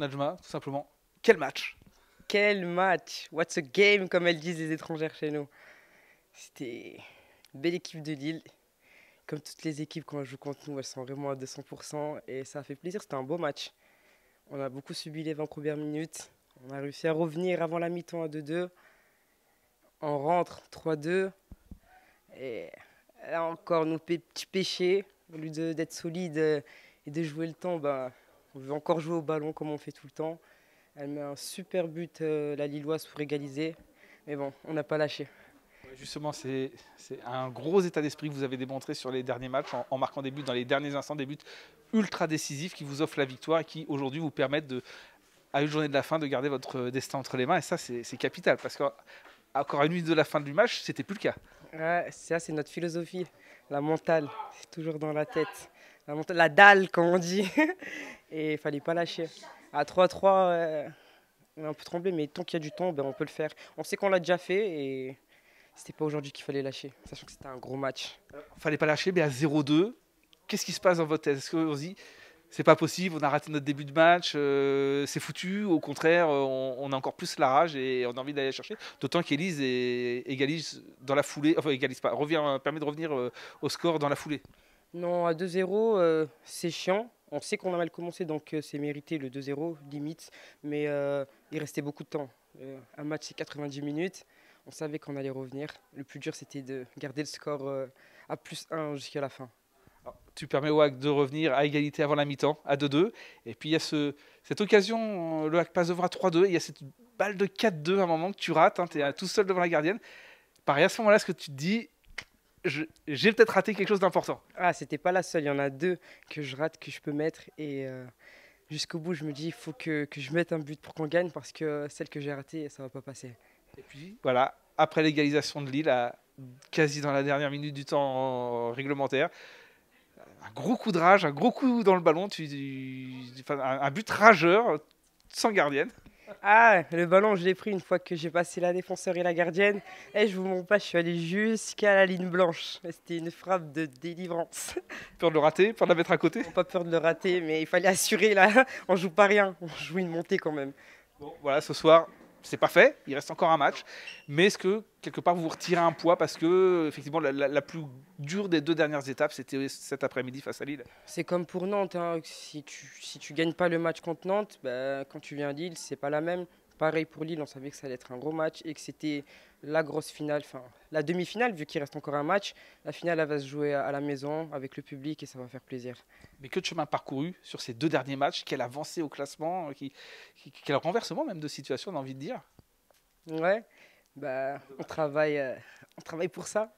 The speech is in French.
Najma, tout simplement. Quel match Quel match What's a game, comme elles disent les étrangères chez nous. C'était belle équipe de Lille. Comme toutes les équipes, quand elles jouent contre nous, elles sont vraiment à 200%. Et ça a fait plaisir, c'était un beau match. On a beaucoup subi les 20 premières minutes. On a réussi à revenir avant la mi-temps à 2-2. On rentre 3-2. Et là encore, nos petits péchés, au lieu d'être solide et de jouer le temps, ben on veut encore jouer au ballon comme on fait tout le temps. Elle met un super but, euh, la Lilloise, pour égaliser. Mais bon, on n'a pas lâché. Justement, c'est un gros état d'esprit que vous avez démontré sur les derniers matchs en, marquant des buts dans les derniers instants, des buts ultra décisifs qui vous offrent la victoire et qui aujourd'hui vous permettent, de, à une journée de la fin, de garder votre destin entre les mains. Et ça, c'est capital parce qu'encore à une minute de la fin du match, c'était plus le cas. Ouais, ça, c'est notre philosophie. La mentale, c'est toujours dans la tête. la dalle, comme on dit. et il fallait pas lâcher. À 3-3, on peut trembler, mais tant qu'il y a du temps, ben, on peut le faire. On sait qu'on l'a déjà fait et c'était pas aujourd'hui qu'il fallait lâcher, sachant que c'était un gros match. Euh, fallait pas lâcher, mais à 0-2, qu'est-ce qui se passe dans votre tête Est-ce qu'on se dit, c'est pas possible, on a raté notre début de match, euh, c'est foutu, au contraire, on, a encore plus la rage et on a envie d'aller chercher. D'autant qu'Elise égalise dans la foulée, enfin égalise pas, revient, permet de revenir euh, au score dans la foulée. Non, à 2-0, c'est chiant, on sait qu'on a mal commencé, donc euh, c'est mérité le 2-0, limite. Mais euh, il restait beaucoup de temps. Euh, un match, c'est 90 minutes. On savait qu'on allait revenir. Le plus dur, c'était de garder le score à plus 1 jusqu'à la fin. tu permets au HAC de revenir à égalité avant la mi-temps, à 2-2. Et puis il y a ce, cette occasion, le HAC passe devant à 3-2. Il y a cette balle de 4-2 à un moment que tu rates. Hein, tu es tout seul devant la gardienne. Pareil, à ce moment-là, ce que tu te dis, j'ai peut-être raté quelque chose d'important. Ah, c'était pas la seule. Il y en a deux que je rate, que je peux mettre. Et euh, jusqu'au bout, je me dis, il faut que, que, je mette un but pour qu'on gagne parce que euh, celle que j'ai ratée, ça va pas passer. Et puis, voilà, après l'égalisation de Lille, quasi dans la dernière minute du temps réglementaire, un gros coup de rage, un gros coup dans le ballon, tu, un, un but rageur, sans gardienne. Ah, le ballon, je l'ai pris une fois que j'ai passé la défenseur et la gardienne. Et eh, je vous montre pas, je suis allé jusqu'à la ligne blanche. C'était une frappe de délivrance. Peur de le rater, peur de la mettre à côté Pas peur de le rater, mais il fallait assurer là. On joue pas rien, on joue une montée quand même. Bon, voilà, ce soir, c'est pas fait, il reste encore un match. Mais est-ce que quelque part vous retirez un poids parce que effectivement la, plus dure des deux dernières étapes c'était cet après-midi face à Lille C'est comme pour Nantes, hein. si tu si tu gagnes pas le match contre Nantes, bah, quand tu viens à Lille c'est pas la même. Pareil pour Lille, on savait que ça allait être un gros match et que c'était la grosse finale, enfin la demi-finale, vu qu'il reste encore un match. La finale, elle va se jouer à la maison, avec le public, et ça va faire plaisir. Mais que de chemin parcouru sur ces deux derniers matchs, quelle avancée au classement, euh, qui, quel renversement même de situation, on a envie de dire. Ouais, bah, on, travaille, euh, on travaille pour ça.